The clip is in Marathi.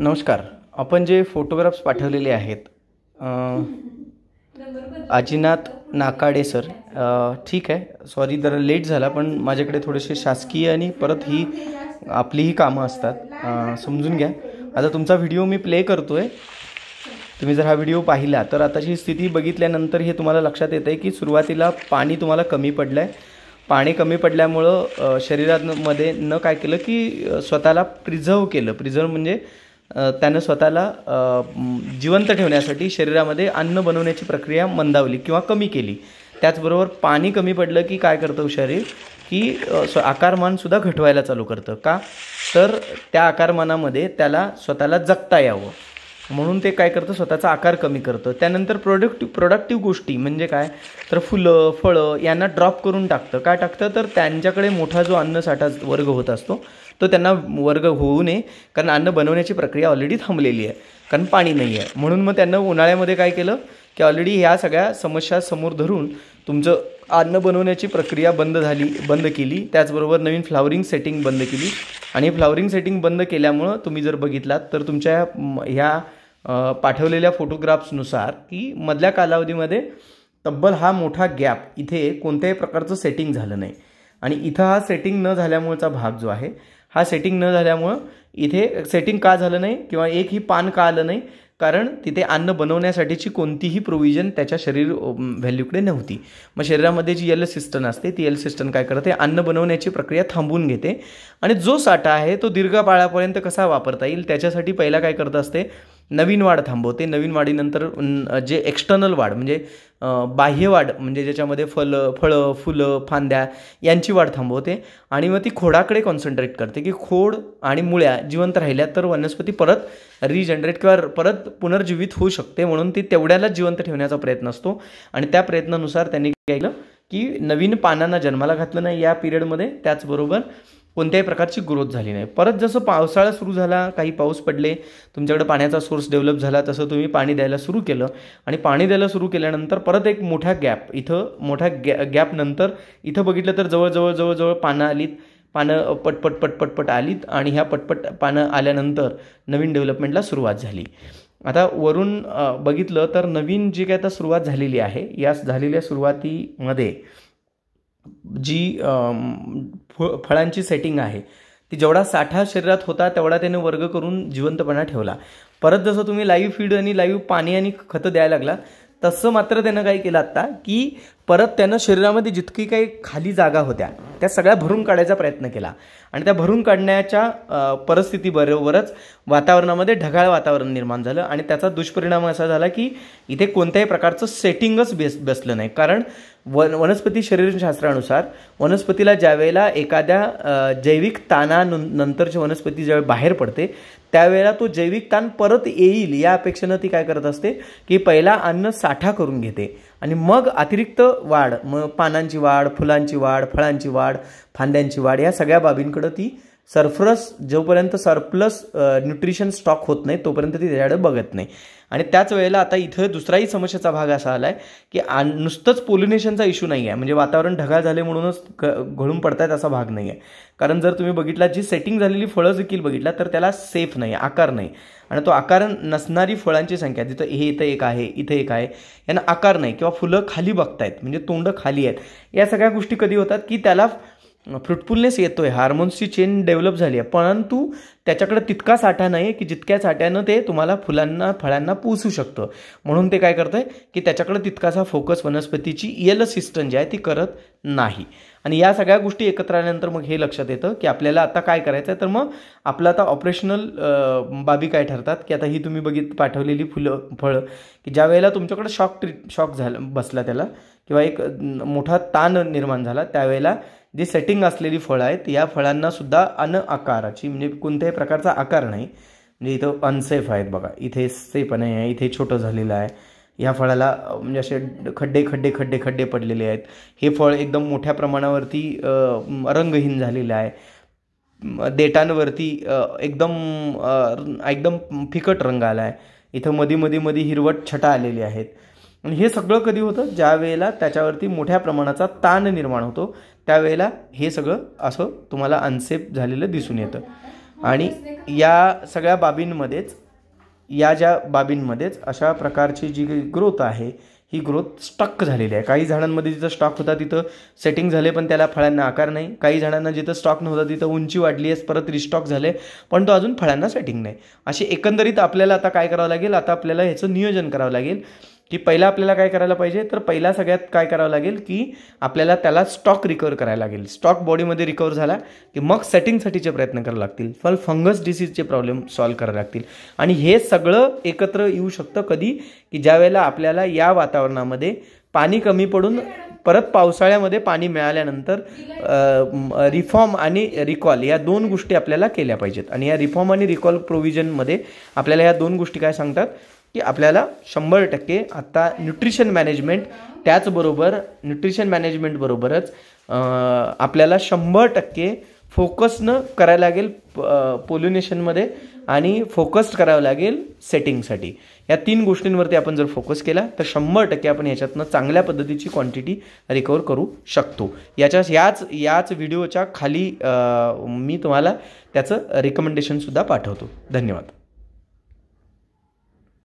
नमस्कार आपण जे फोटोग्राफ्स पाठवलेले आहेत अजिनाथ नाकाडे सर ठीक आहे सॉरी जरा लेट झाला पण माझ्याकडे थोडेसे शासकीय आणि परत ही आपलीही कामं असतात समजून घ्या आता तुमचा व्हिडिओ मी प्ले करतो आहे तुम्ही जर हा व्हिडिओ पाहिला तर आताची स्थिती बघितल्यानंतर हे तुम्हाला लक्षात येतं आहे की सुरुवातीला पाणी तुम्हाला कमी पडलं आहे पाणी कमी पडल्यामुळं शरीरामध्ये न काय केलं की स्वतःला प्रिझर्व केलं प्रिझर्व म्हणजे त्यानं स्वतःला जिवंत ठेवण्यासाठी शरीरामध्ये अन्न बनवण्याची प्रक्रिया मंदावली किंवा कमी केली त्याचबरोबर पाणी कमी पडलं की काय करतं शरीर की आकारमानसुद्धा घटवायला चालू करतं का तर त्या आकारमानामध्ये त्याला स्वतःला जगता यावं म्हणून ते काय करतं स्वतःचा आकार कमी करतं त्यानंतर प्रोडक्टिव प्रोडक्टिव्ह गोष्टी म्हणजे काय तर फुलं फळं यांना ड्रॉप करून टाकतं काय टाकतं तर त्यांच्याकडे मोठा जो अन्नसाठा वर्ग होत असतो तो त्यांना वर्ग होऊ नये कारण अन्न बनवण्याची प्रक्रिया ऑलरेडी थांबलेली आहे कारण पाणी नाही आहे म्हणून मग त्यांना उन्हाळ्यामध्ये काय केलं की ऑलरेडी ह्या सगळ्या समस्या समोर धरून तुमचं अन्न बनवण्याची प्रक्रिया बंद झाली बंद केली त्याचबरोबर नवीन फ्लावरिंग सेटिंग बंद केली आणि फ्लावरिंग सेटिंग बंद केल्यामुळं तुम्ही जर बघितलात तर तुमच्या ह्या पाठवलेल्या फोटोग्राफ्सनुसार की मधल्या कालावधीमध्ये तब्बल हा मोठा गॅप इथे कोणत्याही प्रकारचं सेटिंग झालं नाही आणि इथं हा सेटिंग न झाल्यामुळेचा भाग जो आहे हा सेटिंग न झाल्यामुळं इथे सेटिंग का झालं नाही किंवा एक ही पान का आलं नाही कारण तिथे अन्न बनवण्यासाठीची कोणतीही प्रोव्हिजन त्याच्या शरीर व्हॅल्यूकडे नव्हती मग शरीरामध्ये जी यल सिस्टम असते ती यल सिस्टम काय करते अन्न बनवण्याची प्रक्रिया थांबवून घेते आणि जो साठा आहे तो दीर्घ काळापर्यंत कसा वापरता येईल त्याच्यासाठी पहिला काय करत असते नवीन वाढ थांबवते नवीन वाढीनंतर जे एक्स्टर्नल वाढ म्हणजे बाह्य वाढ म्हणजे ज्याच्यामध्ये फल फळं फुलं फांद्या यांची वाढ थांबवते आणि मग ती खोडाकडे कॉन्सन्ट्रेट करते की खोड आणि मुळ्या जिवंत राहिल्या तर वनस्पती परत रिजनरेट किंवा परत पुनर्जीवित होऊ शकते म्हणून ती तेवढ्यालाच जिवंत ठेवण्याचा प्रयत्न असतो आणि त्या प्रयत्नानुसार त्यांनी केलं की नवीन पानांना जन्माला घातलं नाही या पिरियडमध्ये त्याचबरोबर कोणत्याही प्रकारची ग्रोथ झाली नाही परत जसं पावसाळा सुरू झाला काही पाऊस पडले तुमच्याकडे पाण्याचा सोर्स डेव्हलप झाला तसं तुम्ही पाणी द्यायला सुरू केलं आणि पाणी द्यायला सुरू केल्यानंतर परत एक मोठा गॅप इथं मोठ्या गॅ गॅपनंतर इथं बघितलं तर जवळजवळ जवळजवळ पानं आलीत पानं पटपट पटपट आलीत आणि ह्या पटपट पानं आल्यानंतर नवीन डेव्हलपमेंटला सुरुवात झाली आता वरून बघितलं तर नवीन जी काय आता सुरुवात झालेली आहे या झालेल्या सुरुवातीमध्ये जी फळांची सेटिंग आहे ती जेवढा साठा शरीरात होता तेवढा त्याने वर्ग करून जिवंतपणा ठेवला परत जसं तुम्ही लाईव्ह फीड आणि लाईव्ह पाणी आणि खतं द्यायला लागला तसं मात्र त्यानं काय केलं आत्ता की परत त्यानं शरीरामध्ये जितकी काही खाली जागा होत्या त्या सगळ्या भरून काढायचा प्रयत्न केला आणि त्या भरून काढण्याच्या परिस्थितीबरोबरच वातावरणामध्ये ढगाळ वातावरण निर्माण झालं आणि त्याचा दुष्परिणाम असा झाला की इथे कोणत्याही प्रकारचं सेटिंगच बेस बसलं नाही कारण वन वनस्पती शरीरशास्त्रानुसार वनस्पतीला ज्यावेळेला एखाद्या जैविक ताना नंतरची वनस्पती ज्यावेळी बाहेर पडते त्यावेळेला तो जैविक ताण परत येईल या अपेक्षेनं ती काय करत असते की पहिला अन्न साठा करून घेते आणि मग अतिरिक्त वाढ मग पानांची वाढ फुलांची वाढ फळांची वाढ फांद्यांची वाढ या सगळ्या बाबींकडं ती सरफ्लस जोपर्यंत सरप्लस न्यूट्रिशन स्टॉक होत नाही तोपर्यंत ती त्याच्याकडे बघत नाही आणि त्याच वेळेला आता इथं दुसराही समस्येचा भाग असा आला आहे की नुसतंच पोल्युनेशनचा इश्यू नाही आहे म्हणजे वातावरण ढगाळ झाले म्हणूनच घळून पडतायत असा भाग नाही आहे कारण जर तुम्ही बघितला जी सेटिंग झालेली फळं देखील बघितला तर त्याला सेफ नाही आकार नाही आणि तो आकार नसणारी फळांची संख्या जिथं हे इथं एक आहे इथं एक आहे यांना आकार नाही किंवा फुलं खाली बघतायत म्हणजे तोंड खाली आहेत या सगळ्या गोष्टी कधी होतात की त्याला फ्रुटफुलनेस येतो आहे हार्मोन्सची चेन डेव्हलप झाली आहे परंतु त्याच्याकडे तितका साठा नाही आहे की जितक्या साठ्यानं ते तुम्हाला फुलांना फळांना पोचू शकतं म्हणून ते काय करतंय की त्याच्याकडे तितकासा फोकस वनस्पतीची इयल सिस्टम जी आहे ती करत नाही आणि या सगळ्या गोष्टी एकत्र आल्यानंतर मग हे लक्षात येतं की आपल्याला आता काय करायचं आहे तर मग आपलं आता ऑपरेशनल बाबी काय ठरतात की आता ही तुम्ही बघित पाठवलेली फुलं फळं की ज्या वेळेला तुमच्याकडे शॉक ट्रीट शॉक झाला बसला त्याला किंवा एक मोठा ताण निर्माण झाला त्यावेळेला जी सेटिंग असलेली फळं आहेत या फळांनासुद्धा अन आकाराची म्हणजे कोणत्याही प्रकारचा आकार नाही म्हणजे इथं अनसेफ आहेत बघा इथे सेफ नाही आहे इथे छोटं झालेलं आहे या फळाला म्हणजे असे खड्डे खड्डे खड्डे खड्डे पडलेले आहेत हे फळ एकदम मोठ्या प्रमाणावरती रंगहीन झालेलं आहे देटांवरती एकदम एकदम फिकट रंग आला आहे इथं मधी मधी मधी हिरवट छटा आलेली आहेत आणि हे सगळं कधी होतं ज्या वेळेला त्याच्यावरती मोठ्या प्रमाणाचा ताण निर्माण होतो त्यावेळेला हे सगळं असं तुम्हाला अनसेफ झालेलं दिसून येतं आणि या सगळ्या बाबींमध्येच या ज्या बाबींमध्येच अशा प्रकारची जी ग्रोथ आहे ही ग्रोथ स्टक झालेली आहे काही झाडांमध्ये जिथं स्टॉक होता तिथं सेटिंग झाले पण त्याला फळांना आकार नाही काही झाडांना जिथं स्टॉक नव्हता तिथं उंची वाढली आहे परत रिस्टॉक झाले पण तो अजून फळांना सेटिंग नाही अशी एकंदरीत आपल्याला आता काय करावं लागेल आता आपल्याला ह्याचं नियोजन करावं लागेल की पहिला आपल्याला काय करायला पाहिजे तर पहिला सगळ्यात काय करावं लागेल की आपल्याला त्याला स्टॉक रिकवर करायला लागेल स्टॉक बॉडीमध्ये रिकवर झाला की मग सेटिंगसाठीचे प्रयत्न करावे लागतील फल फंगस डिसीजचे प्रॉब्लेम सॉल्व्ह करावे लागतील आणि हे सगळं एकत्र येऊ शकतं कधी की ज्या वेळेला आपल्याला या वातावरणामध्ये पाणी कमी पडून परत पावसाळ्यामध्ये पाणी मिळाल्यानंतर रिफॉर्म आणि रिकॉल या दोन गोष्टी आपल्याला केल्या पाहिजेत आणि या रिफॉर्म आणि रिकॉल प्रोव्हिजनमध्ये आपल्याला या दोन गोष्टी काय सांगतात की आपल्याला शंभर टक्के आत्ता न्यूट्रिशन मॅनेजमेंट त्याचबरोबर न्यूट्रिशन मॅनेजमेंटबरोबरच आपल्याला शंभर टक्के फोकसनं करायला लागेल पोल्युनेशनमध्ये आणि फोकस्ड करावं लागेल सेटिंगसाठी या तीन गोष्टींवरती आपण जर फोकस केला तर शंभर टक्के आपण ह्याच्यातनं चांगल्या पद्धतीची क्वांटिटी रिकवर करू शकतो याच्या याच याच व्हिडिओच्या खाली मी तुम्हाला त्याचं रिकमेंडेशनसुद्धा पाठवतो धन्यवाद